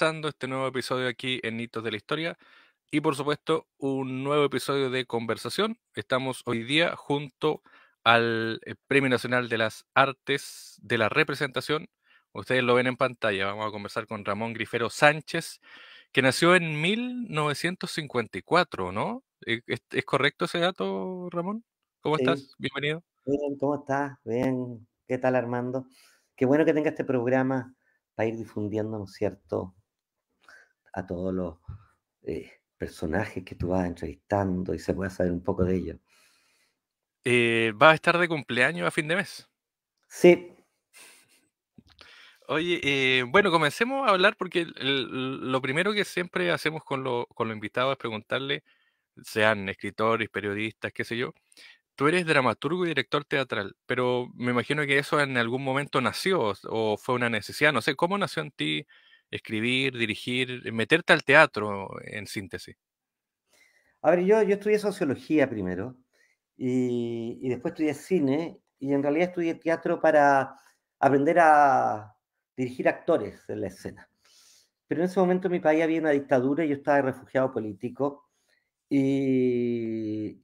este nuevo episodio aquí en Hitos de la Historia y por supuesto un nuevo episodio de conversación. Estamos hoy día junto al eh, Premio Nacional de las Artes de la Representación. Ustedes lo ven en pantalla. Vamos a conversar con Ramón Grifero Sánchez, que nació en 1954, ¿no? ¿E-, ¿Es, correcto ese dato, Ramón? ¿Cómo estás? Bienvenido. Bien, ¿cómo estás? Bien, ¿qué tal Armando? Qué bueno que tenga este programa para ir difundiendo, ¿no es cierto?, a todos los eh, personajes que tú vas entrevistando y se pueda saber un poco de ellos. Eh, ¿Va a estar de cumpleaños a fin de mes? Sí. Oye, eh, bueno, comencemos a hablar porque lo primero que siempre hacemos con, con los invitados es preguntarle, sean escritores, periodistas, qué sé yo, tú eres dramaturgo y director teatral, pero me imagino que eso en algún momento nació o fue una necesidad, no sé, ¿cómo nació en ti escribir, dirigir, meterte al teatro en síntesis? A ver, yo, yo estudié sociología primero y, y después estudié cine y en realidad estudié teatro para aprender a dirigir actores en la escena. Pero en ese momento mi país había una dictadura, y yo estaba refugiado político y,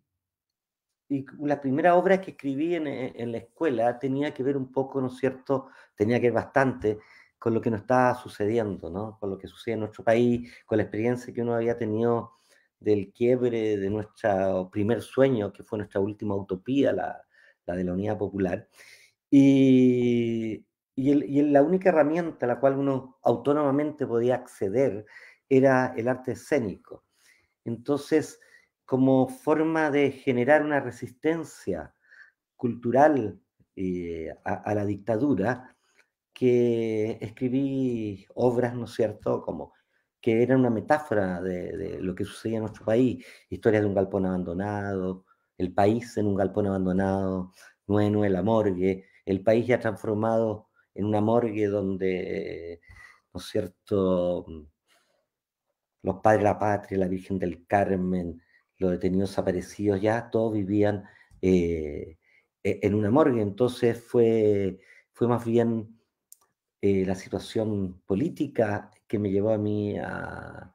la primera obra que escribí en, en, la escuela tenía que ver un poco, ¿no es cierto? Tenía que ver bastante con lo que nos está sucediendo, ¿no? con lo que sucede en nuestro país, con la experiencia que uno había tenido del quiebre de nuestro primer sueño, que fue nuestra última utopía, la, de la unidad popular. Y, y, la única herramienta a la cual uno autónomamente podía acceder era el arte escénico. Entonces, como forma de generar una resistencia cultural eh, a la dictadura, que escribí obras, ¿no es cierto?, como que eran una metáfora de, lo que sucedía en nuestro país, historias de un galpón abandonado, el país en un galpón abandonado, en la morgue, el país ya transformado en una morgue donde, ¿no es cierto?, los padres de la patria, la Virgen del Carmen, los detenidos desaparecidos, ya todos vivían eh, e, en una morgue. Entonces fue, fue más bien eh, la situación política que me llevó a mí a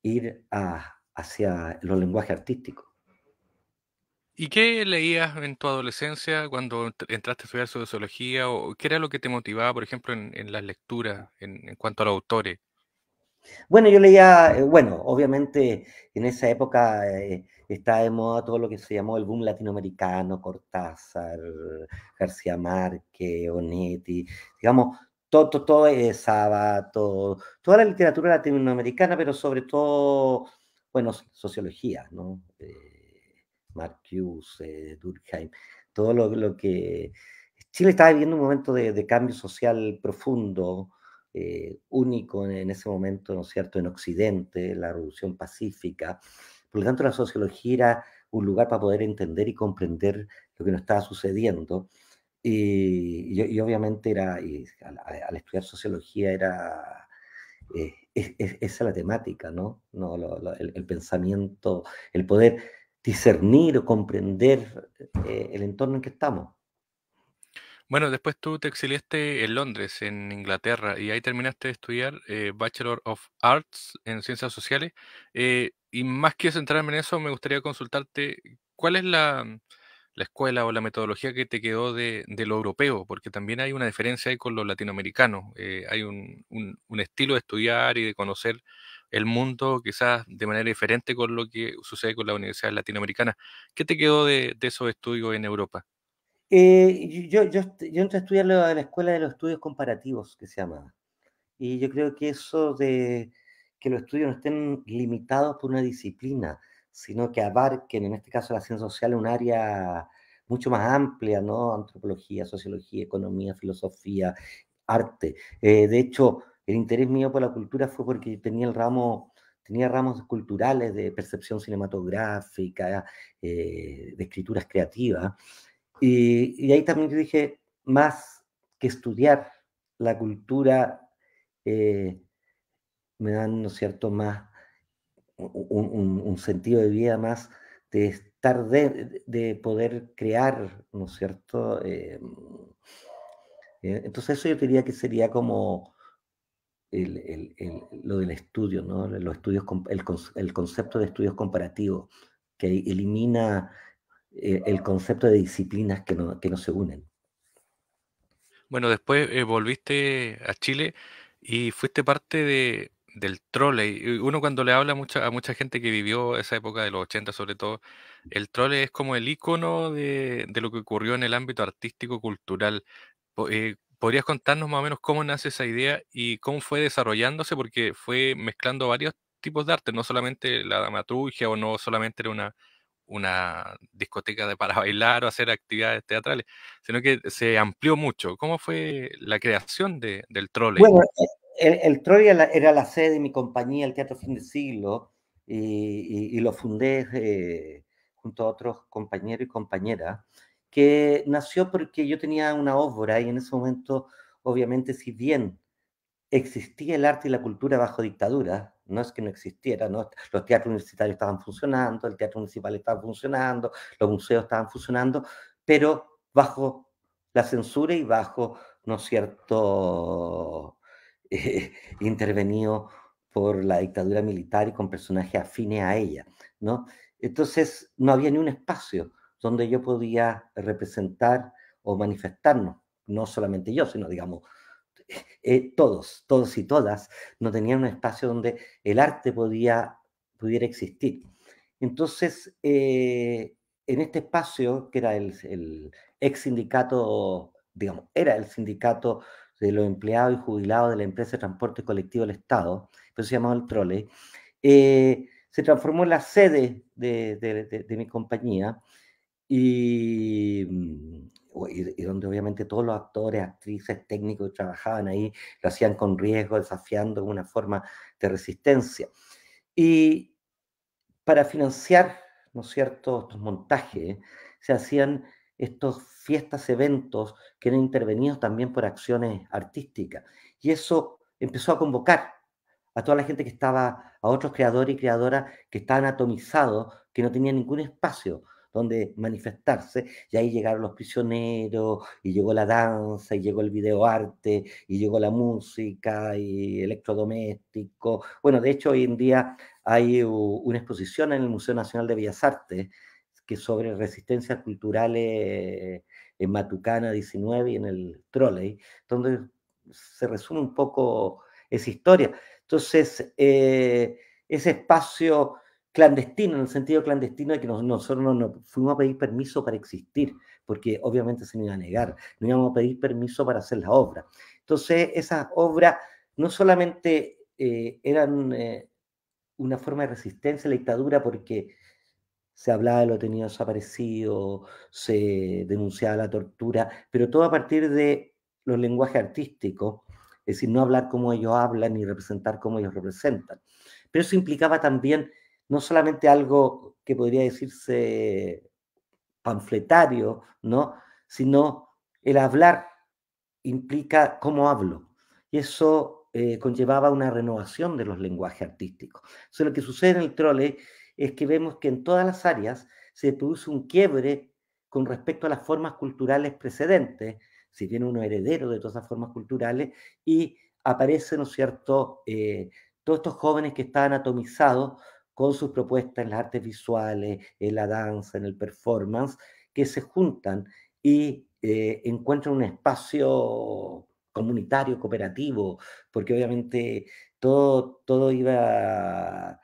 ir hacia los lenguajes artísticos. ¿Y qué leías en tu adolescencia cuando entraste a estudiar sociología? ¿O qué era lo que te motivaba, por ejemplo, en, las lecturas, en, cuanto a los autores? Bueno, yo leía, eh, bueno, obviamente en esa época eh, está estaba de moda todo lo que se llamó el boom latinoamericano, Cortázar, García Márquez, Onetti, digamos, todo, todo, es toda la literatura latinoamericana, pero sobre todo, bueno, sociología, ¿no? Eh, Marcuse, eh, Durkheim, todo lo, que... Chile estaba viviendo un momento de, de cambio social profundo, eh, único en, en, ese momento, ¿no es cierto?, en Occidente, la Revolución Pacífica. Por lo tanto, la sociología era un lugar para poder entender y comprender lo que nos estaba sucediendo. Y, obviamente era, al, estudiar sociología era... Eh, esa la temática, ¿no? no el, pensamiento, el poder discernir o comprender eh, el entorno en que estamos. Bueno, después tú te exiliaste en Londres, en Inglaterra, y ahí terminaste de estudiar eh, Bachelor of Arts en Ciencias Sociales. y más que centrarme en eso, me gustaría consultarte cuál es la, la escuela o la metodología que te quedó de, lo europeo, porque también hay una diferencia con los latinoamericanos. Eh, hay un, estilo de estudiar y de conocer el mundo quizás de manera diferente con lo que sucede con las universidades latinoamericana. ¿Qué te quedó de, esos estudios en Europa? Eh, yo, yo, entré a estudiar a la Escuela de los Estudios Comparativos, que se llama. Y yo creo que eso de que los estudios no estén limitados por una disciplina, sino que abarquen, en este caso la ciencia social, un área mucho más amplia, ¿no? Antropología, sociología, economía, filosofía, arte. Eh, de hecho, el interés mío por la cultura fue porque tenía el ramo, tenía ramos culturales de percepción cinematográfica, eh, de escrituras creativas. Y, ahí también dije, más que estudiar la cultura, eh, me dan, ¿no es cierto?, más un, sentido de vida más de estar de, poder crear, ¿no es cierto? Eh, eh, entonces eso yo diría que sería como lo del estudio, ¿no? Los estudios, el, concepto de estudios comparativos, que elimina eh, el concepto de disciplinas que no, se unen. Bueno, después volviste a Chile y fuiste parte de del trolley. Uno cuando le habla a mucha gente que vivió esa época de los 80 sobre todo, el trolley es como el icono de, lo que ocurrió en el ámbito artístico-cultural. Eh, ¿Podrías contarnos más o menos cómo nace esa idea y cómo fue desarrollándose? Porque fue mezclando varios tipos de arte, no solamente la dramaturgia o no solamente era una, discoteca para bailar o hacer actividades teatrales, sino que se amplió mucho. ¿Cómo fue la creación del trolley? el, Troya era la, sede de mi compañía, el Teatro Fin de Siglo, y, lo fundé eh, junto a otros compañeros y compañeras, que nació porque yo tenía una obra y en ese momento, obviamente, si bien existía el arte y la cultura bajo dictadura, no es que no existiera, los teatros universitarios estaban funcionando, el teatro municipal estaba funcionando, los museos estaban funcionando, pero bajo la censura y bajo, ¿no es cierto?, eh, intervenido por la dictadura militar y con personajes afines a ella, ¿no? Entonces no había ni un espacio donde yo podía representar o manifestarnos, no solamente yo, sino digamos eh, todos, todos y todas, no tenían un espacio donde el arte pudiera existir. Entonces, eh, en este espacio, que era el, el ex sindicato, digamos, era el sindicato de los empleados y jubilados de la empresa de transporte colectivo del Estado, eso se llamaba el Trole, eh, se transformó en la sede de, mi compañía mm, y, donde obviamente todos los actores, actrices, técnicos que trabajaban ahí lo hacían con riesgo, desafiando una forma de resistencia. Y para financiar, ¿no es cierto?, estos montajes, se hacían estos fiestas, eventos que eran intervenidos también por acciones artísticas. Y eso empezó a convocar a toda la gente que estaba, a otros creadores y creadoras que estaban atomizados, que no tenían ningún espacio donde manifestarse, y ahí llegaron los prisioneros, y llegó la danza, y llegó el videoarte, y llegó la música, y electrodoméstico. Bueno, de hecho, hoy en día hay una exposición en el Museo Nacional de Bellas Artes sobre resistencias culturales eh, en Matucana 19 y en el Trolley, donde se resume un poco esa historia. Entonces, eh, ese espacio clandestino, en el sentido clandestino de que nosotros no, fuimos a pedir permiso para existir, porque obviamente se nos iba a negar, no íbamos a pedir permiso para hacer la obra. Entonces, esas obras no solamente eh, eran una forma de resistencia a la dictadura porque se hablaba de lo tenido desaparecido, se denunciaba la tortura, pero todo a partir de los lenguajes artísticos, es decir, no hablar como ellos hablan ni representar como ellos representan. Pero eso implicaba también no solamente algo que podría decirse panfletario, ¿no? sino el hablar implica cómo hablo. Y eso eh, conllevaba una renovación de los lenguajes artísticos. Entonces, lo que sucede en el trole es que vemos que en todas las áreas se produce un quiebre con respecto a las formas culturales precedentes, si tiene uno heredero de todas las formas culturales, y aparecen, ¿no es cierto?, eh, todos estos jóvenes que están atomizados con sus propuestas en las artes visuales, en la danza, en el performance, que se juntan y eh, encuentran un espacio comunitario, cooperativo, porque obviamente todo, todo iba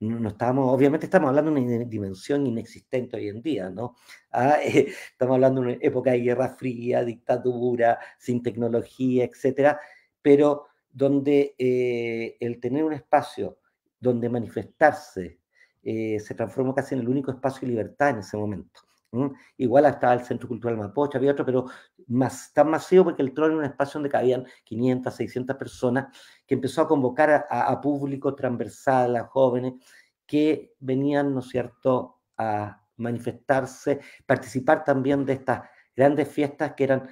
no, estamos, obviamente estamos hablando de una dimensión inexistente hoy en día, ¿no? Ah, eh, estamos hablando de una época de guerra fría, dictadura, sin tecnología, etcétera, pero donde eh, el tener un espacio donde manifestarse eh, se transformó casi en el único espacio de libertad en ese momento. ¿Mm? Igual estaba el Centro Cultural Mapocha, había otro, pero más, tan masivo porque el trono era un espacio donde cabían 500, 600 personas, que empezó a convocar a, público transversal, a jóvenes que venían, ¿no es cierto?, a manifestarse, participar también de estas grandes fiestas que eran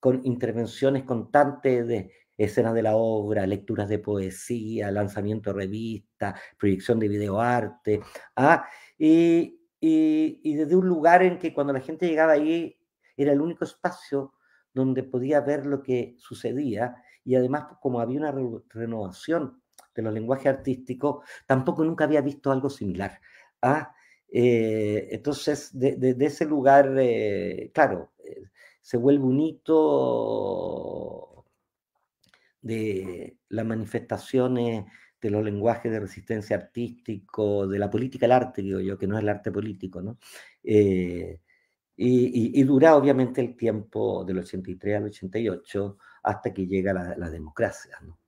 con intervenciones constantes de escenas de la obra, lecturas de poesía, lanzamiento de revistas, proyección de videoarte, ¿ah? y, y, desde un lugar en que cuando la gente llegaba ahí era el único espacio donde podía ver lo que sucedía y además pues, como había una renovación de los lenguajes artísticos, tampoco nunca había visto algo similar. ¿ah? Eh, entonces, desde ese lugar, eh, claro, eh, se vuelve un hito de las manifestaciones de los lenguajes de resistencia artístico, de la política al arte, digo yo, que no es el arte político, ¿no? Eh, y, dura obviamente el tiempo del 83 al 88 hasta que llega la, democracia, ¿no?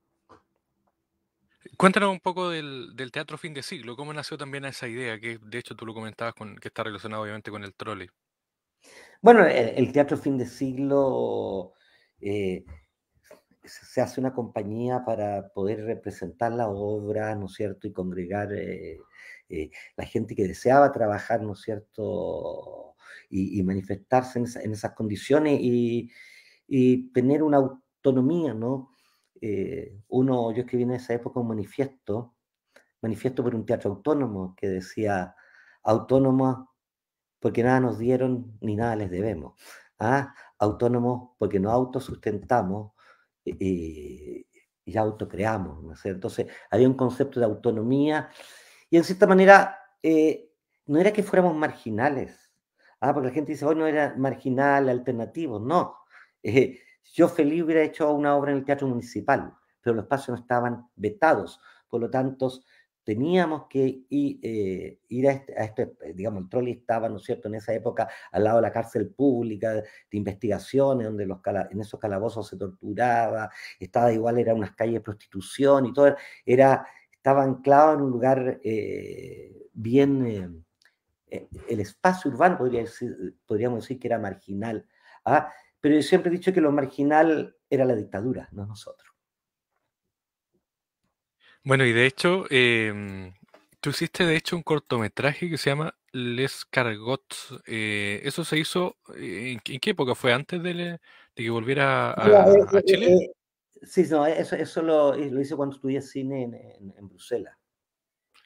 Cuéntanos un poco del, teatro fin de siglo, cómo nació también esa idea, que de hecho tú lo comentabas, que está relacionado obviamente con el trolley. Bueno, el, teatro fin de siglo eh, se hace una compañía para poder representar la obra, ¿no es cierto? Y congregar eh, eh, la gente que deseaba trabajar, ¿no es cierto? Y, manifestarse en, esas condiciones y, tener una autonomía, ¿no? Eh, uno, yo escribí en esa época un manifiesto, manifiesto por un teatro autónomo que decía, autónomo porque nada nos dieron ni nada les debemos. ¿Ah? Autónomos porque nos autosustentamos y ya autocreamos, ¿no Entonces, había un concepto de autonomía y en cierta manera eh, no era que fuéramos marginales. Ah, porque la gente dice, hoy no era marginal, alternativo. No. Eh, yo feliz hubiera hecho una obra en el teatro municipal, pero los espacios no estaban vetados. Por lo tanto, teníamos que eh, ir, a, este, este eh, digamos, el trolley estaba, ¿no es cierto?, en esa época al lado de la cárcel pública, de investigaciones, donde los en esos calabozos se torturaba, estaba igual, era unas calles de prostitución y todo, er, era, estaba anclado en un lugar eh, bien, em, el espacio urbano, podría decir, podríamos decir que era marginal, ¿ah? pero yo siempre he dicho que lo marginal era la dictadura, no nosotros. Bueno, y de hecho, em, tú hiciste de hecho un cortometraje que se llama Les Cargots. Eh, ¿Eso se hizo eh, en, qué época? ¿Fue antes de, que volviera a, eh, Chile? sí, no, eso, eso lo, lo, hice cuando estudié cine en, Bruselas.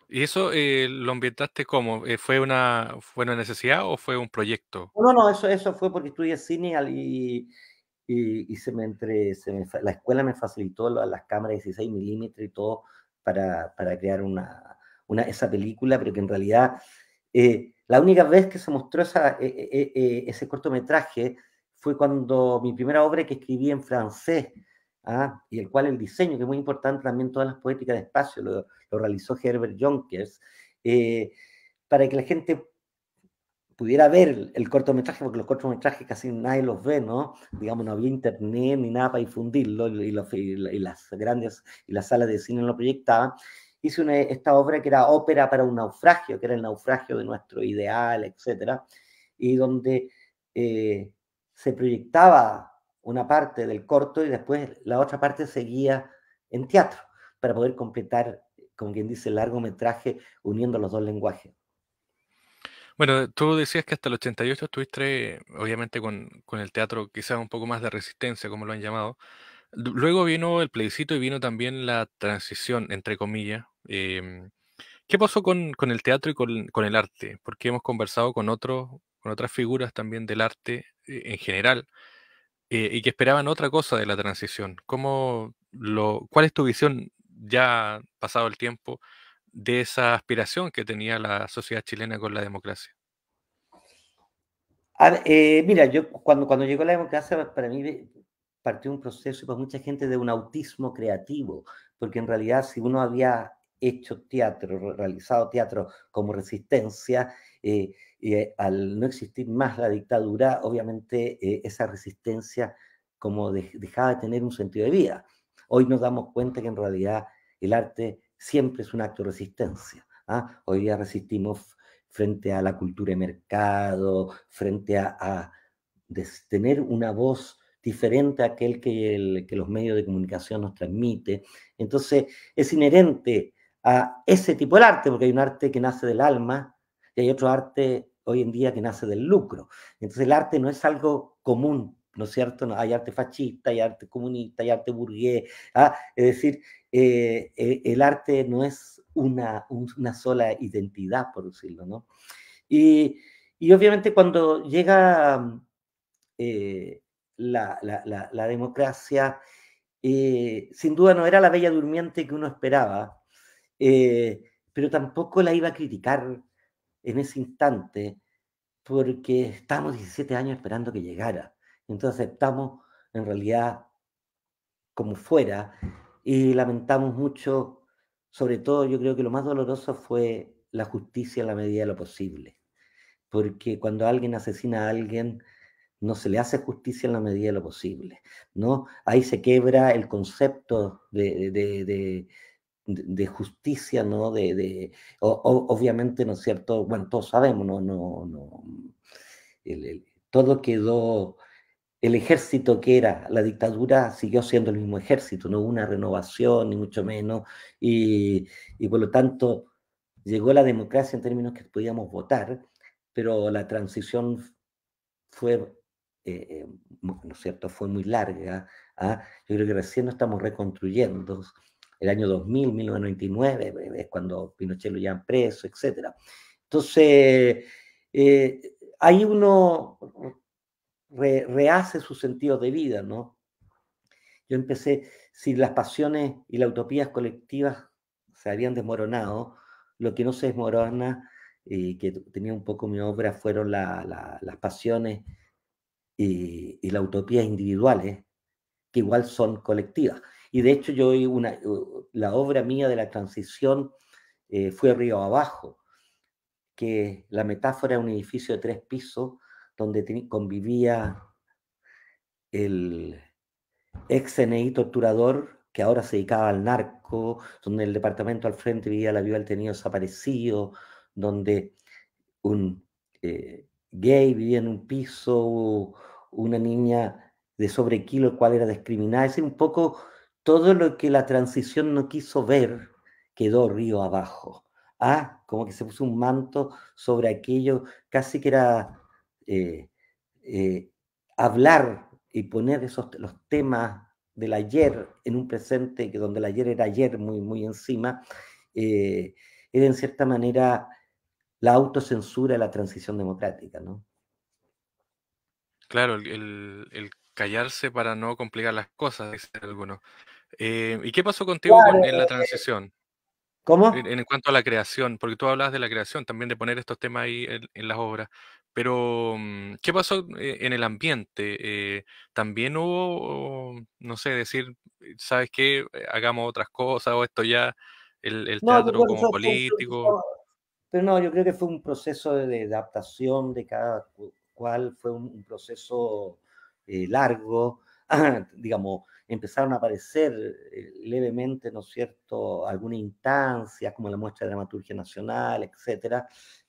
¿Y eso lo ambientaste cómo? ¿Fue una, necesidad o fue un proyecto? No, no, eso, eso fue porque estudié cine y, se, me entre, la escuela me facilitó las cámaras 16 milímetros y todo para, crear una, esa película, pero que en realidad eh, la única vez que se mostró esa, e, e, e, ese cortometraje fue cuando mi primera obra que escribí en francés, ¿ah? y el cual el diseño, que es muy importante también todas las poéticas de espacio, lo, realizó Herbert Jonkers, eh, para que la gente pudiera ver el cortometraje, porque los cortometrajes casi nadie los ve, ¿no? Digamos, no había internet ni nada para difundirlo y, las grandes y las salas de cine no lo proyectaban. Hice esta obra que era ópera para un naufragio, que era el naufragio de nuestro ideal, etc. Y donde eh, se proyectaba una parte del corto y después la otra parte seguía en teatro para poder completar, como quien dice, el largometraje uniendo los dos lenguajes. Bueno, tú decías que hasta el 88 estuviste, obviamente, con, con el teatro quizás un poco más de resistencia, como lo han llamado. Luego vino el plebiscito y vino también la transición, entre comillas. Eh, ¿Qué pasó con, con, el teatro y con, con, el arte? Porque hemos conversado con, otros, con otras figuras también del arte eh, en general eh, y que esperaban otra cosa de la transición. ¿Cómo lo, ¿Cuál es tu visión ya pasado el tiempo de esa aspiración que tenía la sociedad chilena con la democracia? Eh, mira, yo cuando, cuando llegó la democracia, para mí partió un proceso y para mucha gente de un autismo creativo, porque en realidad si uno había hecho teatro, realizado teatro como resistencia, eh, eh, al no existir más la dictadura, obviamente eh, esa resistencia como dejaba de tener un sentido de vida. Hoy nos damos cuenta que en realidad el arte siempre es un acto de resistencia. ¿ah? Hoy día resistimos frente a la cultura de mercado, frente a, tener una voz diferente a aquel que, los medios de comunicación nos transmiten. Entonces, es inherente a ese tipo de arte, porque hay un arte que nace del alma y hay otro arte hoy en día que nace del lucro. Entonces, el arte no es algo común ¿no es cierto? No, hay arte fascista, hay arte comunista, hay arte burgués. Ah, es decir, eh, eh, el arte no es una, sola identidad, por decirlo, ¿no? Y, obviamente cuando llega mm, eh, la, la, democracia, sin duda no era la bella durmiente que uno esperaba, pero tampoco la iba a criticar en ese instante, porque estábamos 17 años esperando que llegara. Entonces aceptamos en realidad como fuera y lamentamos mucho, sobre todo yo creo que lo más doloroso fue la justicia en la medida de lo posible, porque cuando alguien asesina a alguien no se le hace justicia en la medida de lo posible, ¿no? Ahí se quebra el concepto de, justicia, ¿no? De, obviamente, ¿no es cierto? Bueno, todos sabemos, ¿no? no, no todo quedó el ejército que era la dictadura siguió siendo el mismo ejército, no hubo una renovación, ni mucho menos, y, por lo tanto llegó la democracia en términos que podíamos votar, pero la transición fue, eh, eh, ¿no cierto?, fue muy larga. ¿ah? Yo creo que recién estamos reconstruyendo. El año 2000, 1999, eh, es cuando Pinochet lo llevan preso, etc. Entonces, hay uno rehace su sentido de vida, ¿no? Yo empecé, si las pasiones y las utopías colectivas se habían desmoronado, lo que no se desmorona y que tenía un poco mi obra fueron las pasiones y, y, las utopías individuales, que igual son colectivas. Y de hecho yo la obra mía de la transición eh, fue Río Abajo, que la metáfora es un edificio de tres pisos donde convivía el ex ni torturador que ahora se dedicaba al narco, donde el departamento al frente vivía la viuda del tenido desaparecido, donde un eh, gay vivía en un piso, una niña de sobre el cual era discriminada. Es decir, un poco todo lo que la transición no quiso ver quedó río abajo. Ah, como que se puso un manto sobre aquello, casi que era eh, eh, hablar y poner esos, los temas del ayer en un presente que donde el ayer era ayer muy, muy encima, eh, era en cierta manera la autocensura de la transición democrática, Claro, el, callarse para no complicar las cosas, dice alguno ¿Y qué pasó contigo en la transición? ¿Cómo? En, cuanto a la creación, porque tú hablas de la creación, también de poner estos temas ahí en las obras, pero, mm, ¿qué pasó eh, en el ambiente? Eh, también hubo, no sé, decir, eh, ¿sabes qué? Hagamos otras cosas o esto ya, el, teatro como político. pero no, yo creo que fue un proceso de, adaptación de cada cual, fue un, proceso largo. digamos, empezaron a aparecer levemente, ¿no es cierto?, algunas instancias como la muestra de dramaturgia nacional, etcétera.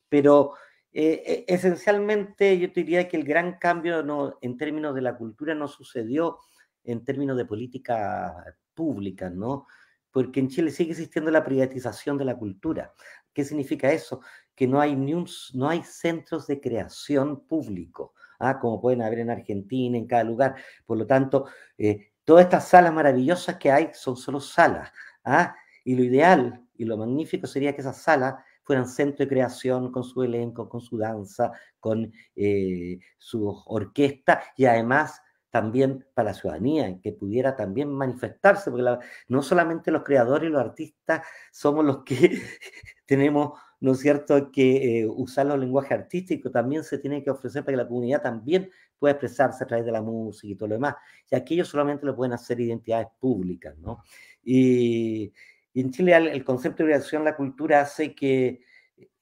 Pero eh, eh, esencialmente, yo te diría que el gran cambio no, en términos de la cultura no sucedió en términos de política pública, ¿no? Porque en Chile sigue existiendo la privatización de la cultura. ¿Qué significa eso? Que no hay, no hay centros de creación público, ¿ah? como pueden haber en Argentina, en cada lugar. Por lo tanto, eh, todas estas salas maravillosas que hay son solo salas. ¿ah? Y lo ideal y lo magnífico sería que esas salas fueran centro de creación con su elenco, con su danza, con eh, su orquesta y además también para la ciudadanía, que pudiera también manifestarse, porque no solamente los creadores y los artistas somos los que tenemos, ¿no es cierto?, que eh, usar los lenguajes artísticos, también se tiene que ofrecer para que la comunidad también pueda expresarse a través de la música y todo lo demás. Y aquello solamente lo pueden hacer identidades públicas, ¿no? Y, y en Chile el concepto de creación de la cultura hace que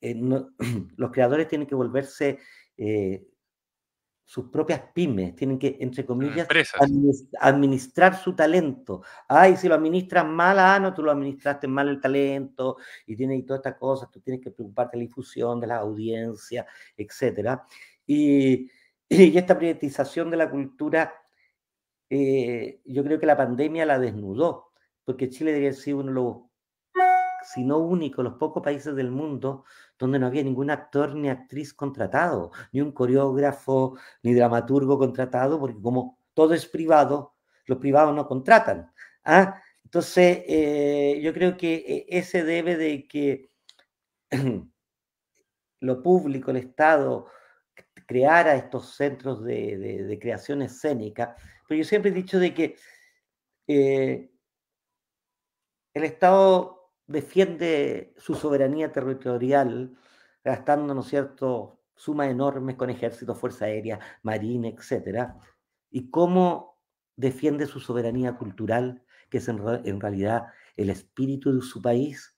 eh, los creadores tienen que volverse eh, sus propias pymes, tienen que, entre comillas, administrar su talento. Ay, si lo administras mal, ah, no, tú lo administraste mal el talento, y tienes todas estas cosas, tú tienes que preocuparte de la difusión, de la audiencia, etc. Y, esta privatización de la cultura, eh, yo creo que la pandemia la desnudó, porque Chile debería ser uno de los, si no único, los pocos países del mundo donde no había ningún actor ni actriz contratado, ni un coreógrafo, ni dramaturgo contratado, porque como todo es privado, los privados no contratan. ¿ah? Entonces, eh, yo creo que eh, ese debe de que lo público, el Estado, creara estos centros de, creación escénica. Pero yo siempre he dicho de que eh, el Estado defiende su soberanía territorial gastando, ¿no es cierto?, sumas enormes con ejército, fuerza aérea, marina, etc. Y cómo defiende su soberanía cultural, que es en, realidad el espíritu de su país,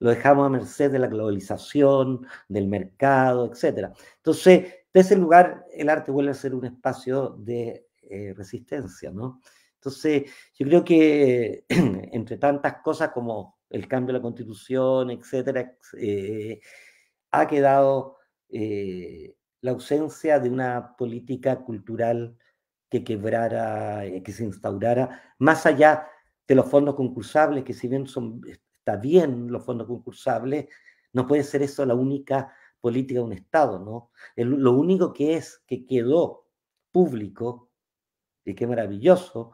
lo dejamos a merced de la globalización, del mercado, etc. Entonces, desde ese lugar, el arte vuelve a ser un espacio de eh, resistencia, ¿no? Entonces, yo creo que entre tantas cosas como el cambio de la constitución, etcétera, eh, ha quedado eh, la ausencia de una política cultural que quebrara, eh, que se instaurara, más allá de los fondos concursables, que si bien son, está bien los fondos concursables, no puede ser eso la única política de un Estado, ¿no? lo único que es, que quedó público, y qué maravilloso,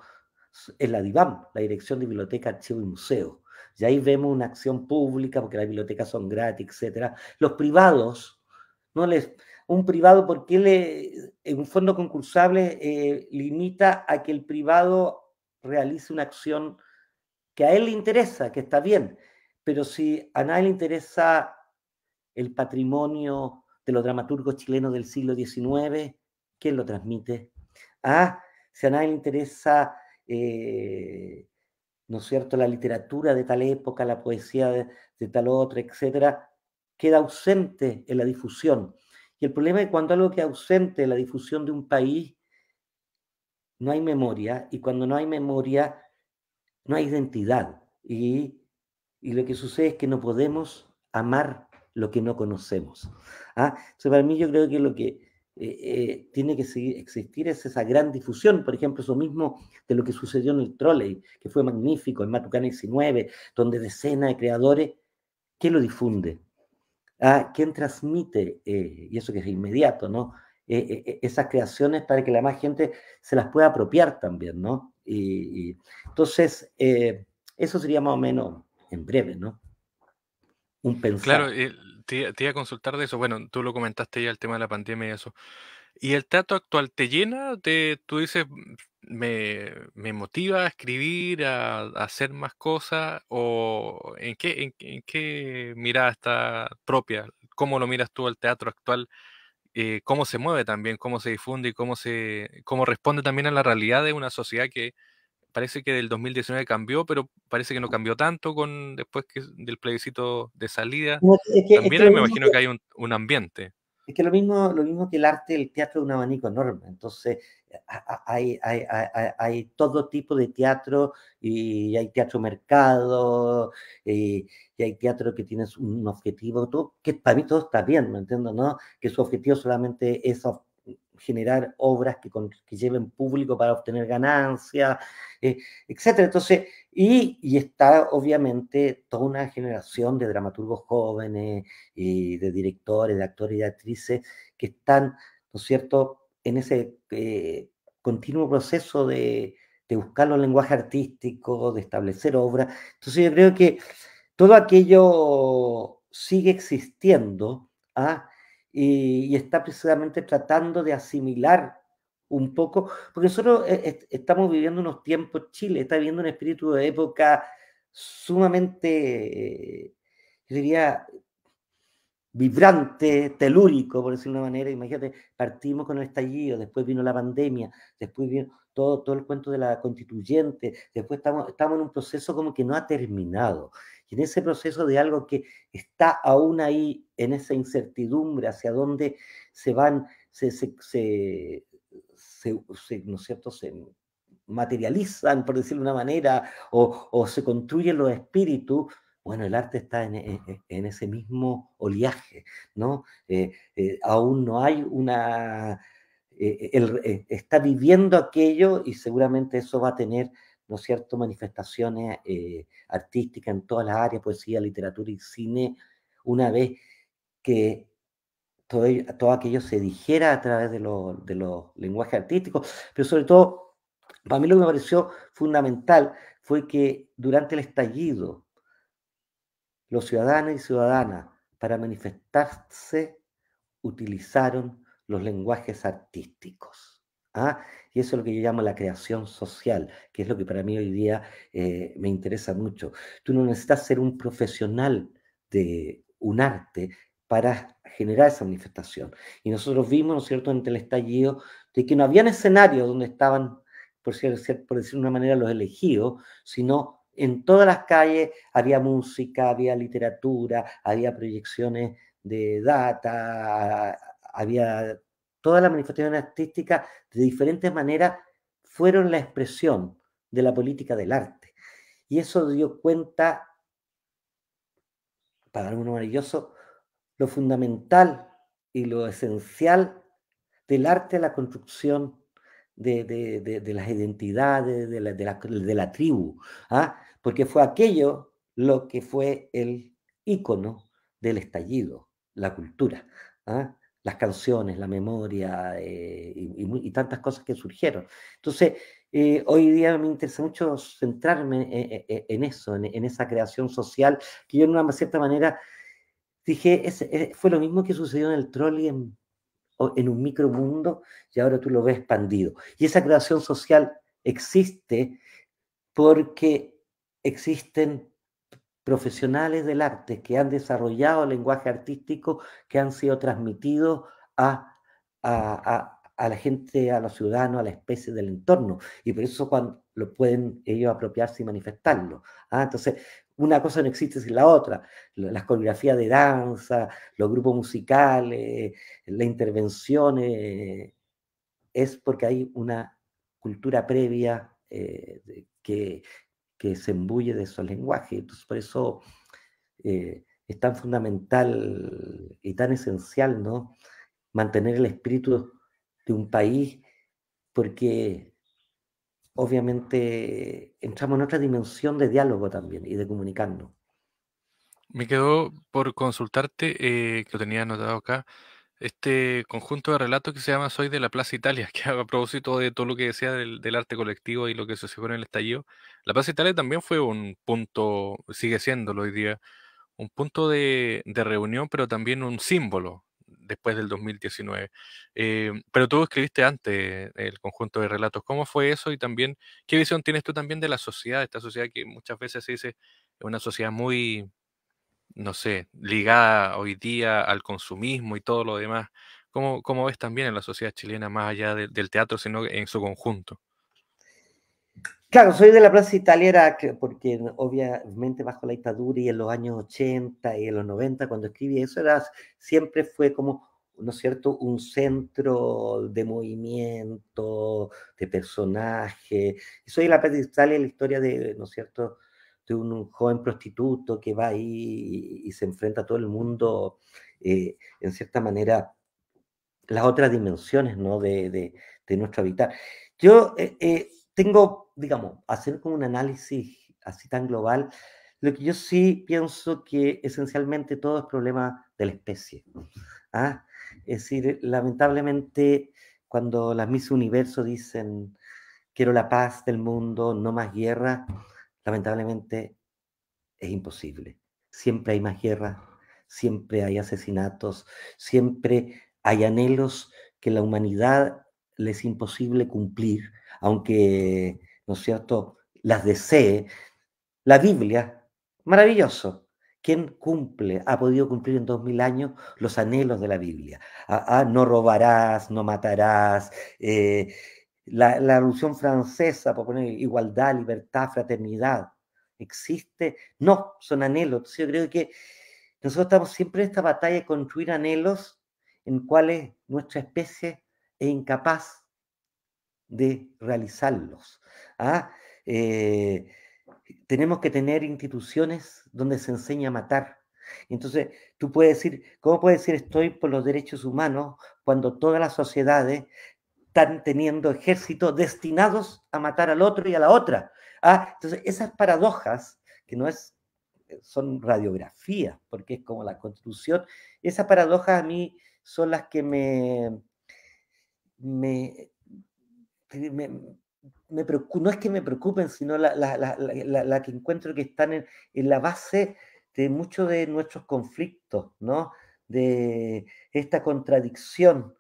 es la DIVAM, la Dirección de Biblioteca, Archivo y Museo. Y ahí vemos una acción pública, porque las bibliotecas son gratis, etc. Los privados, no les, un privado, porque le, en un fondo concursable eh, limita a que el privado realice una acción que a él le interesa, que está bien, pero si a nadie le interesa el patrimonio de los dramaturgos chilenos del siglo XIX, ¿quién lo transmite? Ah, si a nadie le interesa eh, ¿no es cierto?, la literatura de tal época, la poesía de, tal otra, etcétera, queda ausente en la difusión. Y el problema es cuando algo queda ausente en la difusión de un país, no hay memoria, y cuando no hay memoria, no hay identidad. Y, lo que sucede es que no podemos amar lo que no conocemos. ¿Ah? para mí yo creo que lo que eh, eh, tiene que seguir, existir esa gran difusión, por ejemplo, eso mismo de lo que sucedió en el trolley, que fue magnífico, en Matucana 19, donde decenas de creadores, ¿qué lo difunde? Ah, ¿Quién transmite? Eh, y eso que es inmediato, ¿no? esas creaciones para que la más gente se las pueda apropiar también, ¿no? Y, y entonces, eso sería más o menos en breve, ¿no? Un pensar. Claro, te, iba a consultar de eso. Bueno, tú lo comentaste ya el tema de la pandemia y eso. ¿Y el teatro actual te llena? ¿Tú dices, me, me motiva a escribir, a, hacer más cosas? ¿O en qué, en, qué mirada está propia? ¿Cómo lo miras tú al teatro actual? Eh, ¿Cómo se mueve también? ¿Cómo se difunde? ¿Y cómo, se, cómo responde también a la realidad de una sociedad que parece que del 2019 cambió, pero parece que no cambió tanto con después que, del plebiscito de salida. También me imagino que, hay un, ambiente. Es que lo mismo, lo mismo que el arte, el teatro es un abanico enorme. Entonces, hay, hay, todo tipo de teatro y hay teatro mercado eh, y, hay teatro que tiene un objetivo, que para mí todo está bien, ¿me entiendo, ¿no? Que su objetivo solamente es generar obras que, lleven público para obtener ganancias, eh, etcétera, etc. Entonces, y, está obviamente toda una generación de dramaturgos jóvenes y de directores, de actores y de actrices que están, ¿no es cierto?, en ese eh, continuo proceso de, de buscar los lenguajes artísticos, de establecer obras. Entonces yo creo que todo aquello sigue existiendo, ¿ah? y, está precisamente tratando de asimilar un poco, porque nosotros eh, estamos viviendo unos tiempos, Chile está viviendo un espíritu de época sumamente, eh, diría, vibrante, telúrico, por decirlo de una manera. Imagínate, partimos con el estallido, después vino la pandemia, después vino todo, todo el cuento de la constituyente, después estamos, estamos en un proceso como que no ha terminado. Y en ese proceso de algo que está aún ahí, en esa incertidumbre hacia dónde se van, se, se, ¿no se materializan, por decirlo de una manera, o, o se construyen los espíritus, bueno, el arte está en, e, e, ese mismo oleaje, ¿no? Eh, eh, aún no hay una... Eh, está viviendo aquello y seguramente eso va a tener, ¿no es cierto?, manifestaciones artísticas en todas las áreas, poesía, literatura y cine, una vez que todo, aquello se dijera a través de, de los lenguajes artísticos, pero sobre todo, para mí lo que me pareció fundamental fue que durante el estallido, los ciudadanos y ciudadanas para manifestarse utilizaron los lenguajes artísticos. ¿ah? Y eso es lo que yo llamo la creación social, que es lo que para mí hoy día eh, me interesa mucho. Tú no necesitas ser un profesional de un arte para generar esa manifestación. Y nosotros vimos, ¿no es cierto?, entre el estallido, de que no habían escenarios donde estaban, por, decirlo por decir de una manera, los elegidos, sino en todas las calles había música, había literatura, había proyecciones de data, había toda la manifestación artística, de diferentes maneras fueron la expresión de la política del arte. Y eso dio cuenta, para algunos maravilloso, lo fundamental y lo esencial del arte a la construcción de, las identidades, de la, tribu, ¿ah? porque fue aquello lo que fue el ícono del estallido, la cultura, ¿ah? las canciones, la memoria eh, y, tantas cosas que surgieron. Entonces, eh, hoy día me interesa mucho centrarme e, e, e, en, eso, en, esa creación social, que yo en una cierta manera dije, fue lo mismo que sucedió en el trolley en en un micromundo y ahora tú lo ves expandido. Y esa creación social existe porque existen profesionales del arte que han desarrollado lenguaje artístico que han sido transmitidos a, la gente, a los ciudadanos, a la especie del entorno. Y por eso cuando lo pueden ellos apropiarse y manifestarlo. Ah, entonces, una cosa no existe sin la otra. Las coreografías de danza, los grupos musicales, las intervenciones, es porque hay una cultura previa eh, que, se embulle de esos lenguajes. Entonces, por eso eh, es tan fundamental y tan esencial ¿no? mantener el espíritu de un país, porque obviamente entramos en otra dimensión de diálogo también y de comunicarnos. Me quedó por consultarte, eh, que lo tenía anotado acá, este conjunto de relatos que se llama Soy de la Plaza Italia, que a propósito de todo lo que decía del, arte colectivo y lo que sucedió en el estallido, la Plaza Italia también fue un punto, sigue siendo hoy día, un punto de reunión, pero también un símbolo después del 2019. Eh, pero tú escribiste antes el conjunto de relatos. ¿Cómo fue eso? Y también, ¿qué visión tienes tú también de la sociedad? Esta sociedad que muchas veces se dice una sociedad muy, no sé, ligada hoy día al consumismo y todo lo demás. ¿Cómo, cómo ves también en la sociedad chilena, más allá del teatro, sino en su conjunto? Claro, soy de la plaza italiana porque obviamente bajo la dictadura y en los años 80 y en los 90 cuando escribí eso era, siempre fue como, ¿no es cierto?, un centro de movimiento, de personaje. Soy de la plaza Italia la historia de, ¿no es cierto?, de un joven prostituto que va ahí y, se enfrenta a todo el mundo, eh, en cierta manera, las otras dimensiones, ¿no?, de, de, de nuestro Yo eh, eh, tengo digamos, hacer como un análisis así tan global, lo que yo sí pienso que esencialmente todo es problema de la especie. ¿Ah? Es decir, lamentablemente cuando las mis universos dicen quiero la paz del mundo, no más guerra, lamentablemente es imposible. Siempre hay más guerra, siempre hay asesinatos, siempre hay anhelos que la humanidad les es imposible cumplir, aunque ¿no es cierto?, las desee. La Biblia, maravilloso. ¿Quién cumple, ha podido cumplir en dos mil años los anhelos de la Biblia? Ah, ah, no robarás, no matarás. Eh, la, la, Revolución Francesa, por poner igualdad, libertad, fraternidad, existe. No, son anhelos. yo creo que nosotros estamos siempre en esta batalla de construir anhelos en cuales nuestra especie es incapaz de realizarlos. ¿ah? Eh, tenemos que tener instituciones donde se enseña a matar. Entonces, tú puedes decir, ¿cómo puedes decir estoy por los derechos humanos cuando todas las sociedades están teniendo ejércitos destinados a matar al otro y a la otra? ¿ah? Entonces, esas paradojas, que no es, eh, son radiografías, porque es como la construcción, esas paradojas a mí son las que me, me me, no es que me preocupen, sino la, que encuentro que están en, la base de muchos de nuestros conflictos, ¿no? De esta contradicción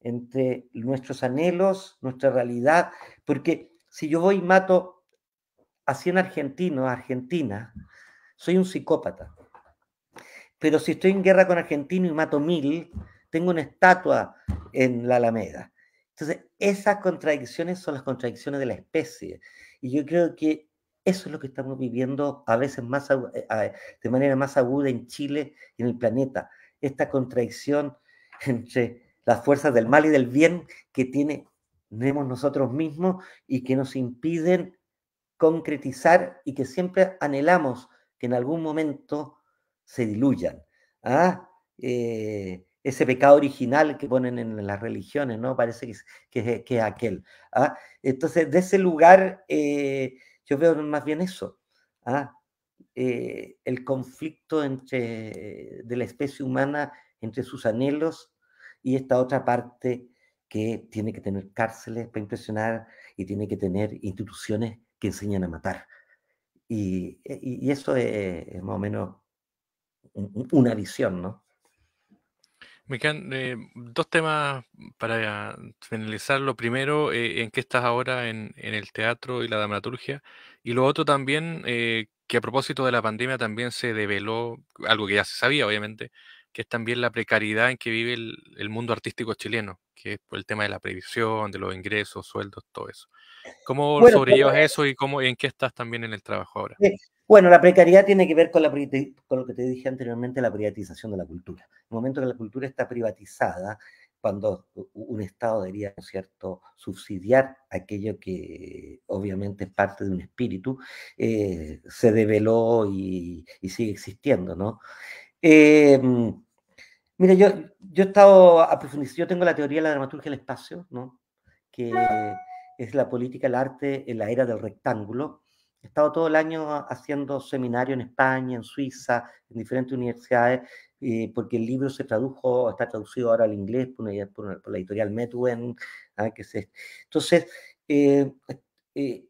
entre nuestros anhelos, nuestra realidad, porque si yo voy y mato a 100 argentinos, Argentina, soy un psicópata. Pero si estoy en guerra con argentino y mato mil, tengo una estatua en la Alameda. Entonces, esas contradicciones son las contradicciones de la especie. Y yo creo que eso es lo que estamos viviendo a veces más, eh, de manera más aguda en Chile y en el planeta. Esta contradicción entre las fuerzas del mal y del bien que tiene, tenemos nosotros mismos y que nos impiden concretizar y que siempre anhelamos que en algún momento se diluyan. ¿Ah? Eh, ese pecado original que ponen en las religiones, ¿no? Parece que es, aquel. ¿ah? Entonces, de ese lugar, eh, yo veo más bien eso, ¿ah? Eh, el conflicto entre, de la especie humana entre sus anhelos y esta otra parte que tiene que tener cárceles para impresionar y tiene que tener instituciones que enseñan a matar. Y, eso es, más o menos una visión, ¿no? Me eh, dos temas para finalizar lo Primero, eh, en qué estás ahora en, el teatro y la dramaturgia. Y lo otro también, eh, que a propósito de la pandemia también se develó, algo que ya se sabía, obviamente, que es también la precariedad en que vive el, mundo artístico chileno, que es por el tema de la previsión, de los ingresos, sueldos, todo eso. ¿Cómo sobre sobrellevas eh eso y cómo en qué estás también en el trabajo ahora? Eh, bueno, la precariedad tiene que ver con, la, con lo que te dije anteriormente, la privatización de la cultura. En el momento que la cultura está privatizada, cuando un Estado debería, ¿no cierto?, subsidiar aquello que obviamente es parte de un espíritu, eh, se develó y, sigue existiendo, ¿no? Em, Mira, yo, yo he estado a profundizar, yo tengo la teoría de la dramaturgia del espacio, ¿no? que es la política, el arte en la era del rectángulo. He estado todo el año haciendo seminarios en España, en Suiza, en diferentes universidades, porque el libro se tradujo, está traducido ahora al inglés por, la editorial Metuen. ¿ah? Este. entonces, eh, eh,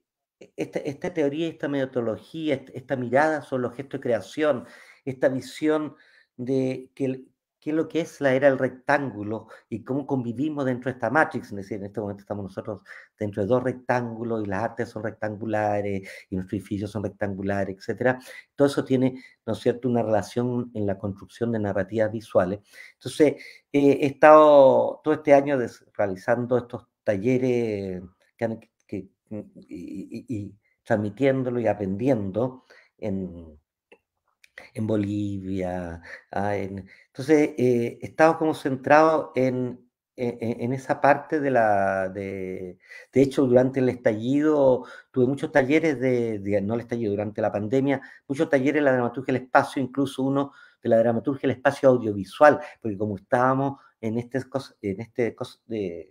esta, teoría, esta metodología, esta, esta mirada sobre los gestos de creación, esta visión de que, qué es lo que es la era del rectángulo y cómo convivimos dentro de esta matrix. Es decir, en este momento estamos nosotros dentro de dos rectángulos y las artes son rectangulares y nuestros edificios son rectangulares, etc. Todo eso tiene, ¿no es cierto?, una relación en la construcción de narrativas visuales. Entonces, eh, he estado todo este año realizando estos talleres que y, y transmitiéndolo y aprendiendo en en Bolivia. Ah, entonces, eh, estaba como centrado en, en, esa parte de la... De, de, hecho, durante el estallido, tuve muchos talleres de, No el estallido, durante la pandemia, muchos talleres de la dramaturgia del espacio, incluso uno de la dramaturgia del espacio audiovisual, porque como estábamos en este, en este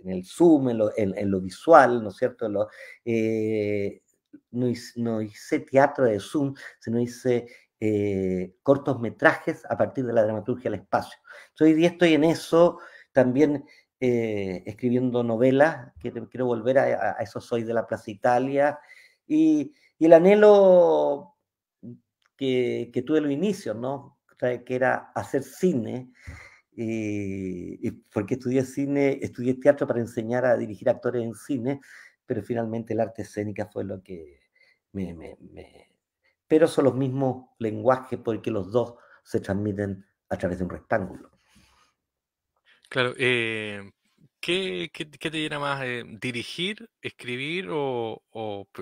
en el Zoom, en lo, lo visual, ¿no es cierto? Lo, eh, no, no, hice, teatro de Zoom, sino hice eh, cortos metrajes a partir de la dramaturgia del espacio. hoy día estoy en eso, también eh, escribiendo novelas, quiero, quiero volver a, eso, soy de la Plaza Italia, y, el anhelo que, tuve en los inicios, ¿no? que era hacer cine, eh, y, porque estudié cine, estudié teatro para enseñar a dirigir actores en cine, pero finalmente el arte escénica fue lo que me pero son los mismos lenguajes porque los dos se transmiten a través de un rectángulo. Claro, eh, ¿qué, te llena más? Eh, ¿Dirigir, escribir o,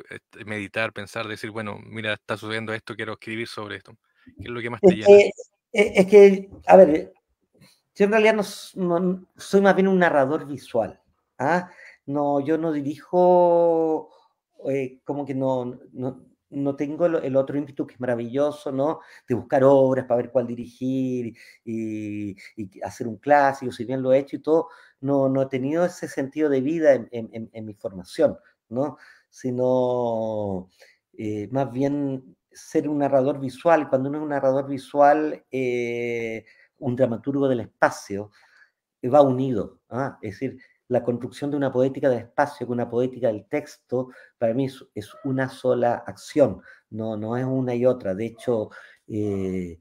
este, meditar, pensar, decir, bueno, mira, está sucediendo esto, quiero escribir sobre esto? ¿Qué es lo que más te llena? es que, a ver, yo en realidad soy más bien un narrador visual. ¿ah? No, yo no dirijo, eh, como que no no tengo el otro ímpetu que es maravilloso, ¿no? De buscar obras para ver cuál dirigir y, hacer un clásico, si bien lo he hecho y todo, no, no he tenido ese sentido de vida en, mi formación, ¿no? Sino eh, más bien ser un narrador visual. Cuando uno es un narrador visual, eh, un dramaturgo del espacio, eh, va unido, ¿ah? es decir, la construcción de una poética de espacio, con una poética del texto, para mí es, una sola acción, no, no es una y otra. De hecho, eh,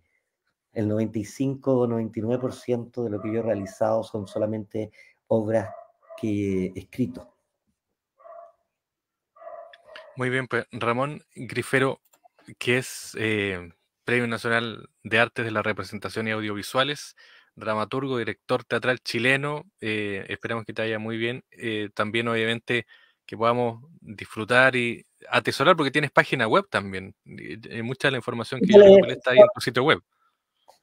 el 95 o 99% de lo que yo he realizado son solamente obras que he escrito. Muy bien, pues Ramón Grifero, que es eh, Premio Nacional de Artes de la Representación y Audiovisuales, dramaturgo, director teatral chileno. Eh, esperamos que te vaya muy bien. Eh, también, obviamente, que podamos disfrutar y atesorar, porque tienes página web también. mucha de la información que yo está ahí en tu sitio web.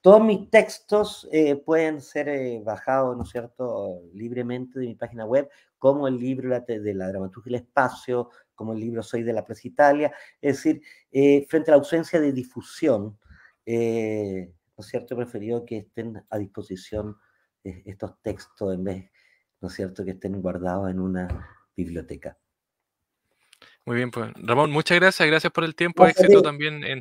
Todos mis textos eh, pueden ser bajados, ¿no es cierto?, libremente de mi página web, como el libro de la dramaturgia y el espacio, como el libro Soy de la Presa Italia. Es decir, frente a la ausencia de difusión, eh, ¿no es cierto? preferido que estén a disposición eh, estos textos en vez, ¿no es cierto?, que estén guardados en una biblioteca. Muy bien, pues Ramón, muchas gracias, gracias por el tiempo, éxito también en